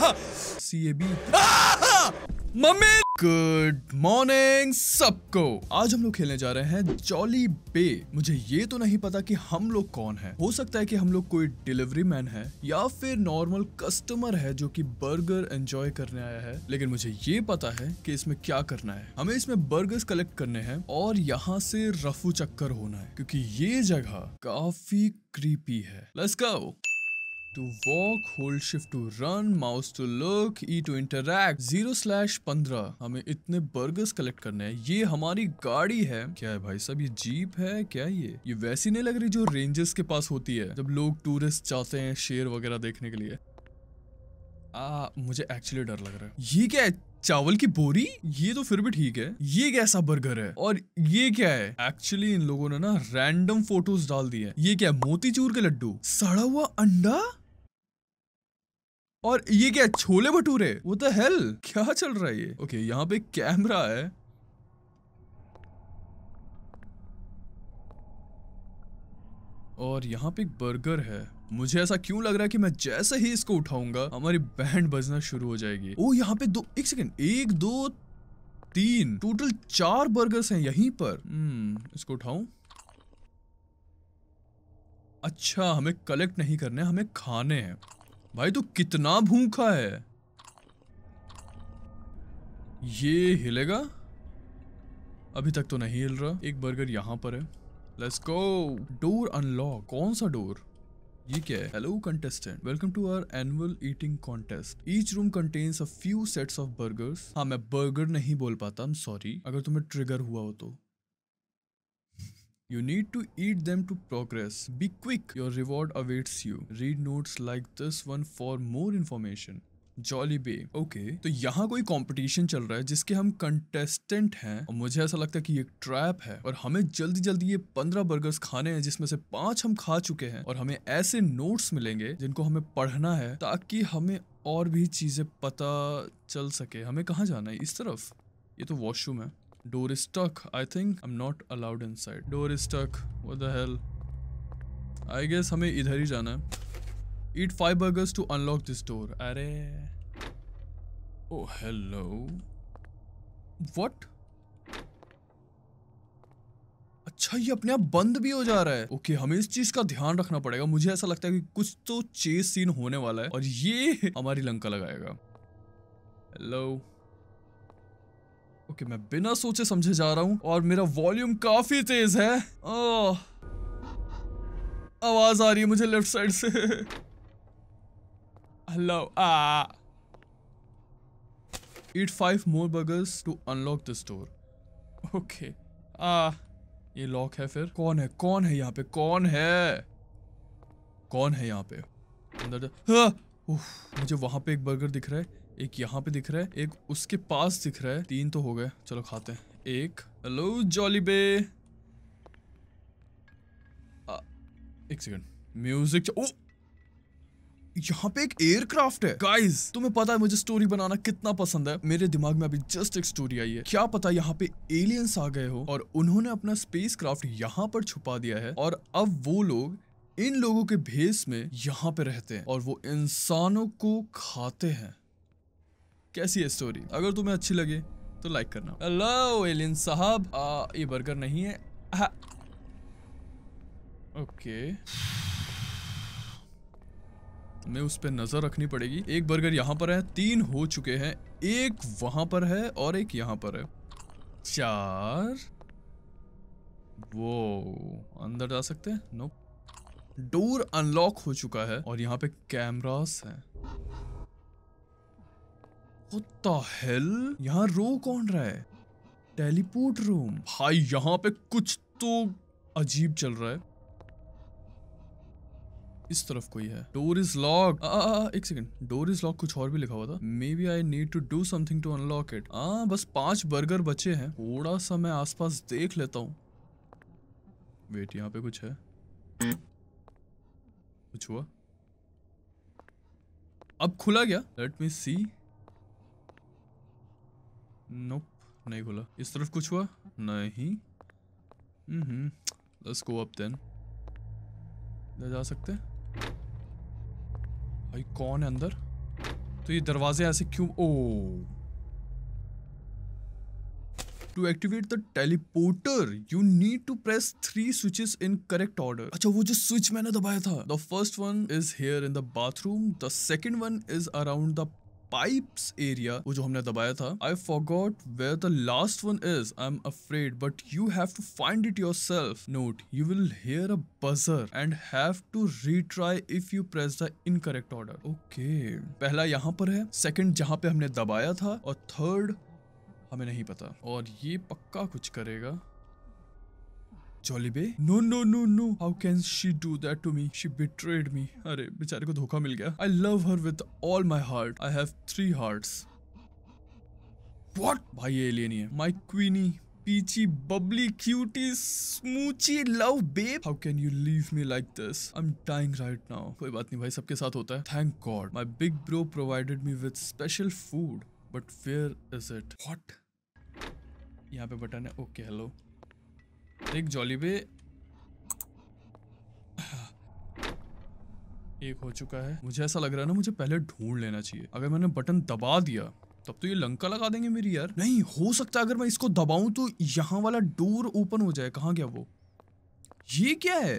CAB mummy good morning सबको आज हम लोग खेलने जा रहे हैं जॉली बे मुझे ये तो नहीं पता कि हम लोग कौन है हो सकता है कि हम लोग कोई डिलीवरी मैन है या फिर नॉर्मल कस्टमर है जो कि बर्गर एंजॉय करने आया है लेकिन मुझे ये पता है कि इसमें क्या करना है हमें इसमें बर्गर्स कलेक्ट करने हैं और यहाँ से रफू चक्कर होना है क्यूँकी ये जगह काफी क्रीपी है let's to walk, hold shift to run, mouse to look, E to interact, zero slash पंद्रह हमें इतने बर्गर्स कलेक्ट करने हैं ये हमारी गाड़ी है क्या है भाई साहब ये जीप है क्या ये ये वैसी नहीं लग रही जो रेंजर्स के पास होती है जब लोग टूरिस्ट जाते हैं शेर वगैरह देखने के लिए आ, मुझे एक्चुअली डर लग रहा है ये क्या है चावल की बोरी ये तो फिर भी ठीक है ये कैसा बर्गर है और ये क्या है एक्चुअली इन लोगों ने ना रैंडम फोटोज डाल दिए ये क्या है मोतीचूर के लड्डू सड़ा हुआ अंडा और ये क्या छोले भटूरे वो तो हेल क्या चल रहा है ये ओके यहाँ पे कैमरा है और यहाँ पे एक बर्गर है मुझे ऐसा क्यों लग रहा है कि मैं जैसे ही इसको उठाऊंगा हमारी बैंड बजना शुरू हो जाएगी ओ यहाँ पे दो एक सेकंड एक दो तीन टोटल चार बर्गर्स हैं यहीं पर hmm, इसको उठाऊ अच्छा हमें कलेक्ट नहीं करने हमें खाने हैं भाई तू तो कितना भूखा है ये हिलेगा अभी तक तो नहीं हिल रहा एक बर्गर यहाँ पर है लेट्स गो डोर अनलॉक कौन सा डोर ये क्या है hello contestant welcome to our annual eating contest each room contains a few sets of burgers हाँ मैं बर्गर नहीं बोल पाता आई एम सॉरी अगर तुम्हें ट्रिगर हुआ हो तो You need to eat them to progress. Be quick, your reward awaits you. Read notes like this one for more information. Jolly Bay okay तो यहाँ कोई कंपटीशन चल रहा है जिसके हम कंटेस्टेंट हैं और मुझे ऐसा लगता है कि ये ट्रैप है और हमें जल्दी जल्दी ये पंद्रह बर्गर्स खाने हैं जिसमें से पांच हम खा चुके हैं और हमें ऐसे नोट्स मिलेंगे जिनको हमें पढ़ना है ताकि हमें और भी चीजें पता चल सके हमें कहाँ जाना है इस तरफ ये तो वॉशरूम है Door is stuck. I think I'm not allowed inside. Door is stuck. What the hell? I guess हमें इधर ही जाना है. Eat five burgers to unlock this door. अरे. Oh hello. What? अच्छा ये अपने आप बंद भी हो जा रहा है ओके okay, हमें इस चीज का ध्यान रखना पड़ेगा मुझे ऐसा लगता है कि कुछ तो चेस सीन होने वाला है और ये हमारी लंका लगाएगा हेलो ओके मैं बिना सोचे समझे जा रहा हूँ और मेरा वॉल्यूम काफी तेज है आवाज आ रही है मुझे लेफ्ट साइड से hello uh eat five more burgers to unlock the store okay आ ये लॉक है फिर कौन है कौन है यहाँ पे कौन है कौन है यहाँ पे अंदर हाँ! मुझे वहां पे एक बर्गर दिख रहा है एक यहाँ पे दिख रहा है एक उसके पास दिख रहा है तीन तो हो गए चलो खाते हैं एक हेलो जॉली बे एक सेकंड म्यूजिक ओ यहाँ पे एक एयरक्राफ्ट है गाइस तुम्हें पता है मुझे स्टोरी बनाना कितना पसंद है मेरे दिमाग में अभी जस्ट एक स्टोरी आई है क्या पता यहाँ पे एलियंस आ गए हो और उन्होंने अपना स्पेस क्राफ्ट यहाँ पर छुपा दिया है और अब वो लोग इन लोगों के भेस में यहाँ पे रहते हैं और वो इंसानों को खाते हैं कैसी है स्टोरी अगर तुम्हें अच्छी लगे तो लाइक करना हेलो एलियन साहब ये बर्गर नहीं है ओके हाँ। मैं उस पर नजर रखनी पड़ेगी एक बर्गर यहाँ पर है तीन हो चुके हैं एक वहां पर है और एक यहाँ पर है चार वो अंदर जा सकते हैं नो डोर अनलॉक हो चुका है और यहाँ पे कैमरास हैं हेल यहाँ रो कौन रहा है टेलीपोर्ट रूम भाई यहाँ पे कुछ तो अजीब चल रहा है इस तरफ कोई है डोर इज लॉक एक सेकंड डोर इज लॉक कुछ और भी लिखा हुआ था maybe I need to do something to unlock it हाँ बस पांच बर्गर बचे हैं थोड़ा सा मैं आसपास देख लेता हूँ वेट यहाँ पे कुछ है कुछ हुआ अब खुला गया लेट मी सी नोप नहीं खुला इस तरफ कुछ हुआ नहीं hmm let's go up then ले जा सकते भाई कौन है अंदर तो ये दरवाजे ऐसे क्यों oh to activate the teleporter you need to press three switches in correct order अच्छा वो जो स्विच मैंने दबाया था the first one is here in the bathroom the second one is around the pipes area वो जो हमने दबाया था I forgot where the last one is I am afraid but you have to find it yourself note you will hear a buzzer and have to retry if you press the incorrect order okay पहला यहाँ पर है second जहाँ पे हमने दबाया था और थर्ड हमें नहीं पता और ये पक्का कुछ करेगा चौलिबे no no no no how can she do that to me she betrayed me अरे बेचारे को धोखा मिल गया I love her with all my heart I have three hearts what भाई ये एलियन ही है my queenie peachy bubbly cutie smoochy love babe how can you leave me like this I am dying right now कोई बात नहीं भाई सबके साथ होता है thank God my big bro provided me with special food but where is it what यहाँ पे बटन है ओके हेलो एक जॉली पे एक हो चुका है मुझे ऐसा लग रहा है ना मुझे पहले ढूंढ लेना चाहिए अगर मैंने बटन दबा दिया तब तो ये लंका लगा देंगे मेरी यार नहीं हो सकता अगर मैं इसको दबाऊं तो यहाँ वाला डोर ओपन हो जाए कहाँ गया वो ये क्या है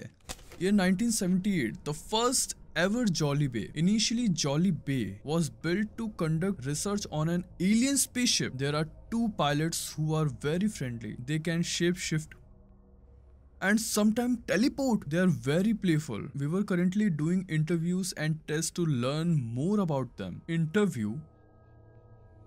ये 1978 the first ever Jolly Bay initially Jolly Bay was built to conduct research on an alien spaceship there are two pilot who are very friendly they can shape shift and sometime teleport. They are very playful. We were currently doing interviews and tests to learn more about them. Interview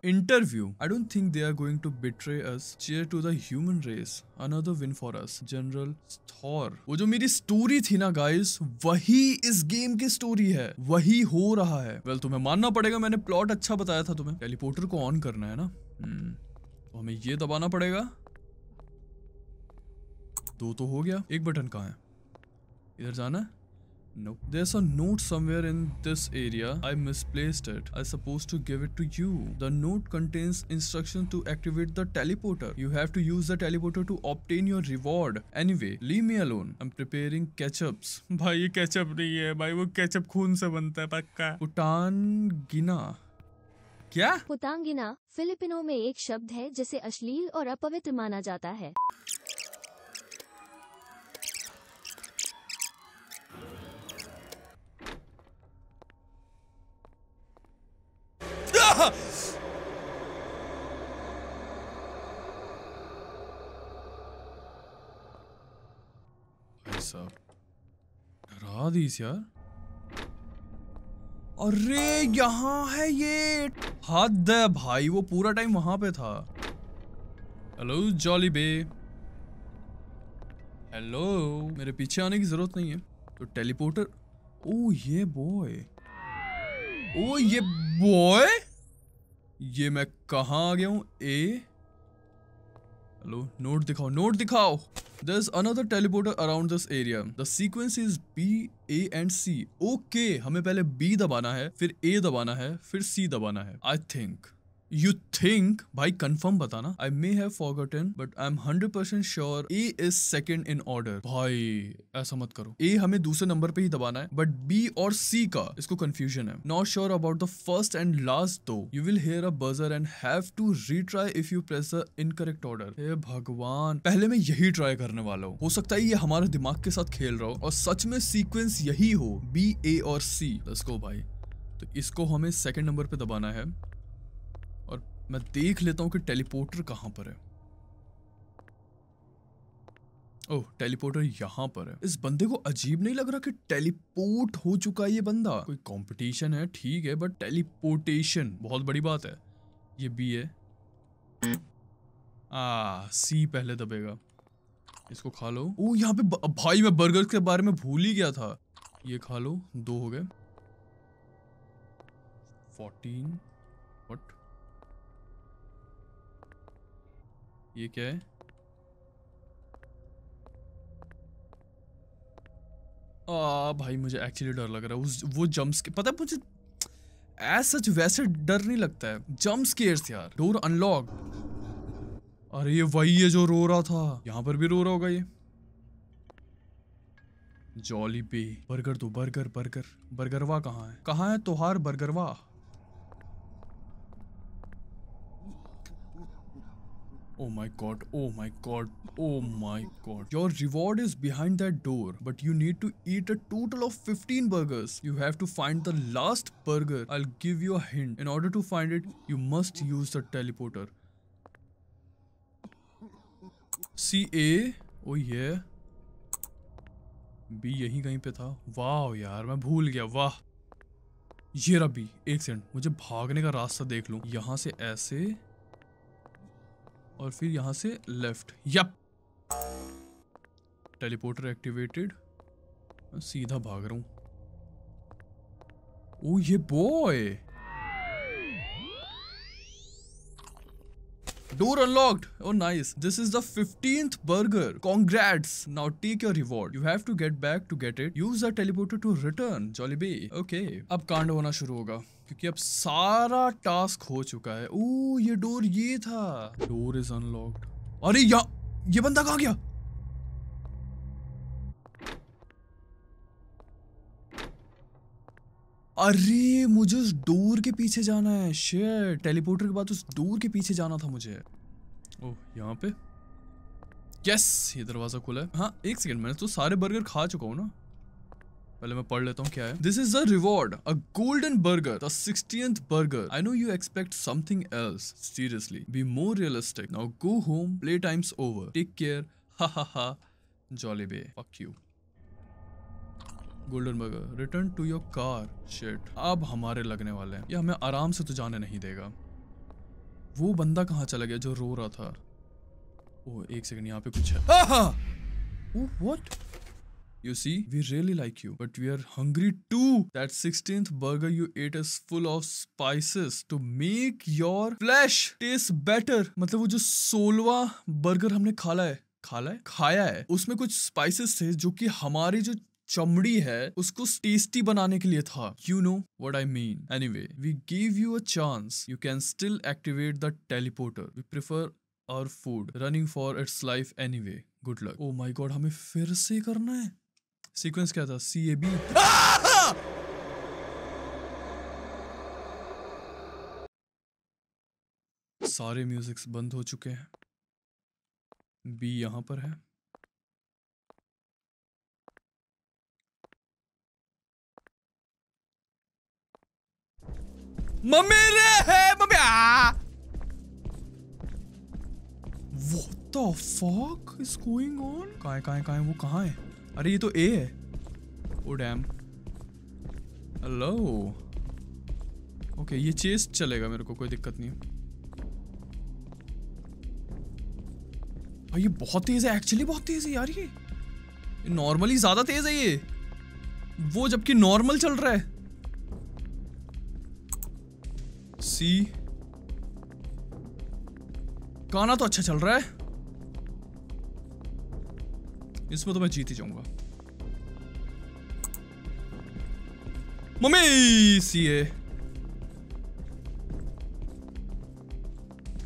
interview. I don't think they are going to betray us. Cheer to the human race. Another win for us. General Thor. वो जो मेरी story थी ना guys वही इस game की story है वही हो रहा है वेल well, तुम्हें मानना पड़ेगा मैंने प्लॉट अच्छा बताया था तुम्हें टेलीपोर्टर को ऑन करना है ना hmm. तो हमें ये दबाना पड़ेगा दो तो हो गया एक बटन कहाँ है इधर जाना है No. There's a note somewhere in this area. I misplaced it. I supposed to give it to you. The note contains instructions to activate the teleporter. You have to use the teleporter to obtain your reward. Anyway, leave me alone. I'm preparing ketchups. भाई ये ketchup नहीं है भाई वो ketchup खून से बनता है पक्का. Putangina. क्या? पुतांगिना फिलिपिनो में एक शब्द है जिसे अश्लील और अपवित्र माना जाता है रहा दीस यार अरे यहाँ है ये हद है भाई वो पूरा टाइम वहां पे था हेलो जॉली बे हेलो मेरे पीछे आने की जरूरत नहीं है तो टेलीपोर्टर ओ ये बॉय ओ ये बॉय ये मैं कहा आ गया हूं ए हेलो नोट दिखाओ नोट दिखाओ there is another teleporter around this area the sequence is B A and C okay हमें पहले बी दबाना है फिर ए दबाना है फिर सी दबाना है आई थिंक यू थिंक भाई कंफर्म बताना I may have forgotten but I am hundred percent sure A is second in order भाई ऐसा मत करो ए हमें दूसरे नंबर पे ही दबाना है बट बी और सी का इसको कंफ्यूजन है not sure about the first and last though you will hear a buzzer and have to retry if you press the incorrect order हे भगवान पहले मैं यही ट्राई करने वाला हूँ हो सकता है ये हमारे दिमाग के साथ खेल रहा हो और सच में सीक्वेंस यही हो बी ए और सी लेट्स गो भाई तो इसको हमें सेकंड नंबर पे दबाना है मैं देख लेता हूँ कि टेलीपोर्टर कहाँ पर है ओह टेलीपोर्टर यहाँ पर है इस बंदे को अजीब नहीं लग रहा कि टेलीपोर्ट हो चुका है ये बंदा कोई कंपटीशन है ठीक है बट टेलीपोर्टेशन बहुत बड़ी बात है ये बी है आ सी पहले दबेगा इसको खा लो ओ यहाँ पे भाई मैं बर्गर के बारे में भूल ही गया था ये खा लो दो हो गए फोर्टीन वट ये क्या है आ भाई मुझे एक्चुअली डर लग रहा है उस वो जम्प्स के पता मुझे एज सच वैसे डर नहीं लगता है जम्प स्केयर्स यार डोर अनलॉक अरे ये वही है जो रो रहा था यहाँ पर भी रो रहा होगा ये जॉली पे बर्गर तो बर्गर बर्गर बर्गरवा कहाँ है कहाँ है तोहार बर्गरवा Oh my god, oh my god, oh my god. Your reward is behind that door, but you need to eat a total of 15 burgers. You have to find the last burger. I'll give you a hint. In order to find it, you must use the teleporter. C A. Oh yeah. B यहीं कहीं पे था वाह यार मैं भूल गया वाह ये रहा बी एक सेकंड मुझे भागने का रास्ता देख लूँ यहाँ से ऐसे और फिर यहां से लेफ्ट यप टेलीपोर्टर एक्टिवेटेड सीधा भाग रहा हूं oh yeah boy Door unlocked. Oh, nice. This is the 15th burger. Congrats. Now take your reward. You have to get back to get it. Use the teleporter to return. Jollibee. Okay. अब कांड होना शुरू होगा क्योंकि अब सारा task हो चुका है ओ ये डोर ये था डोर इज अनलॉक्ड अरे या ये बंदा कहा गया अरे मुझे उस डोर के पीछे जाना है शेट टेलीपोर्टर के बाद उस डोर के पीछे जाना था मुझे ओह यहाँ पे यस ये दरवाज़ा खुला है हाँ एक सेकंड मैंने तो सारे बर्गर खा चुका हूँ ना पहले मैं पढ़ लेता हूँ क्या है this is the reward a golden burger the burger I know you expect something else seriously be more realistic now go home play time's over take care ha ha ha Jolly Bay fuck you golden burger return to your car शेट अब हमारे लगने वाले हैं ये हमें आराम से तो जाने नहीं देगा वो बंदा कहाँ चला गया जो रो रहा था ओ एक सेकंड यहाँ पे कुछ है what you see we really like you but we are hungry to that sixteen burger you ate is full of spices to make your flesh taste better मतलब वो जो सोलवा बर्गर हमने खाला है खाला है खाया है उसमें कुछ स्पाइसेस थे जो कि हमारी जो चमड़ी है उसको टेस्टी बनाने के लिए था you know what I mean anyway we give you a chance you can still activate the teleporter we prefer our food running for its life anyway good luck oh my God हमें फिर से करना है sequence क्या था सी A B सारे musics बंद हो चुके हैं बी यहां पर है मम्मी रे ah. है मम्मी आ what the fuck is going on काय काय काय वो कहां है अरे ये तो ए है ओ डैम हेलो ओके ये चेस चलेगा मेरे को कोई दिक्कत नहीं भाई ये बहुत तेज है एक्चुअली बहुत तेज है यार ये नॉर्मली ज्यादा तेज है ये वो जबकि नॉर्मल चल रहा है सी गाना तो अच्छा चल रहा है इसमें तो मैं जीत ही जाऊंगा मम्मी C A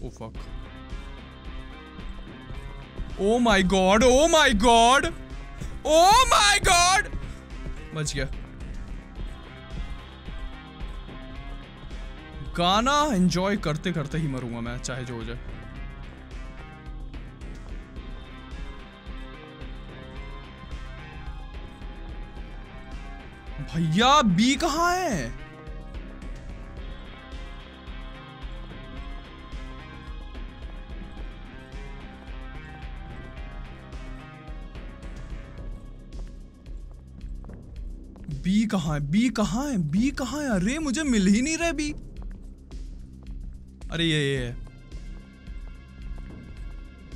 oh my oh my God oh my God oh my God बच गया गाना एंजॉय करते करते ही मरूंगा मैं चाहे जो हो जाए भैया बी कहा है बी कहा है बी कहा है बी कहा है अरे मुझे मिल ही नहीं रहा बी अरे ये ये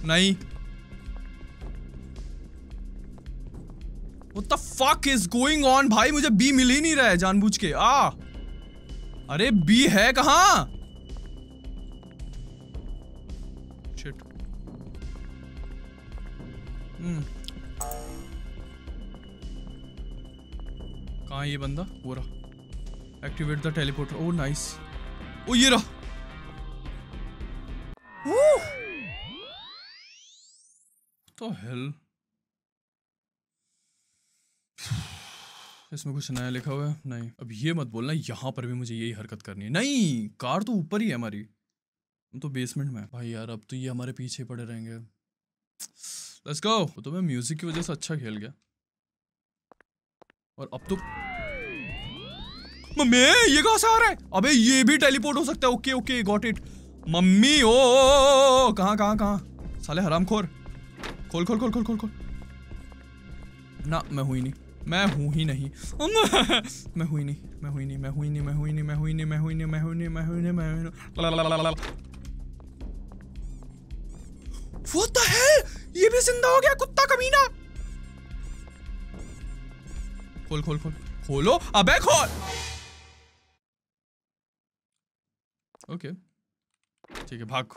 नहीं What the fuck is going on? भाई मुझे बी मिल ही नहीं रहा है जानबूझ के आ अरे बी है कहा hmm। कहा ये बंदा वो रहा activate the teleporter oh nice ओ ये रहा हेल इसमें कुछ नया लिखा हुआ है नहीं अब ये मत बोलना यहाँ पर भी मुझे यही हरकत करनी है नहीं कार तो ऊपर ही है हमारी हम तो बेसमेंट में भाई यार अब तो ये हमारे पीछे पड़े रहेंगे लेट्स गो तो मैं म्यूजिक की वजह से अच्छा खेल गया और अब तो मम्मी ये कहाँ से आ रहा है अबे ये भी टेलीपोर्ट हो सकता है ओके ओके गॉट इट मम्मी ओ कहाँ कहाँ कहाँ साले हरामखोर खोल खोल खोल खोल खोल खोल ना मैं हुई नहीं मैं हूँ ही नहीं मैं हुई नहीं मैं हुई नहीं मैं हुई नहीं मैं हुई नहीं मैं हुई नहीं मैं हुई नहीं मैं हुई नहीं मैं हुई नहीं मैं हुई नहीं What the hell? ये भी जिंदा हो गया कुत्ता कमीना खोल खोल खोल खोलो अबे खोल ओके ठीक है भाग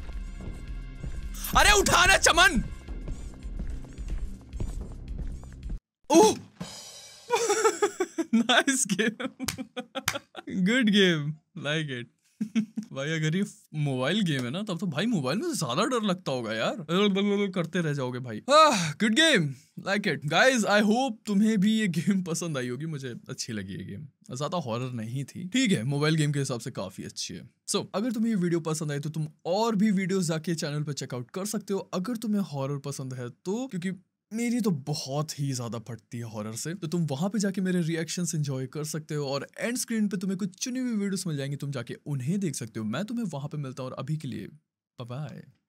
अरे उठा ना Chaman oh nice game good game like it भाई अगर ये मोबाइल गेम है ना तब तो भाई मोबाइल में ज्यादा डर लगता होगा यार करते रह जाओगे भाई good game like it guys I hope तुम्हें भी ये गेम पसंद आई होगी मुझे अच्छी लगी ये गेम ज्यादा हॉरर नहीं थी ठीक है मोबाइल गेम के हिसाब से काफी अच्छी है सो so, अगर तुम्हें ये वीडियो पसंद आई तो तुम और भी वीडियोस जाके चैनल पर चेकआउट कर सकते हो अगर तुम्हें हॉरर पसंद है तो क्योंकि मेरी तो बहुत ही ज़्यादा फटती है हॉरर से तो तुम वहाँ पे जाके मेरे रिएक्शन एंजॉय कर सकते हो और एंड स्क्रीन पे तुम्हें कुछ चुनी हुई वीडियोस मिल जाएंगी तुम जाके उन्हें देख सकते हो मैं तुम्हें वहां पे मिलता हूँ और अभी के लिए बाय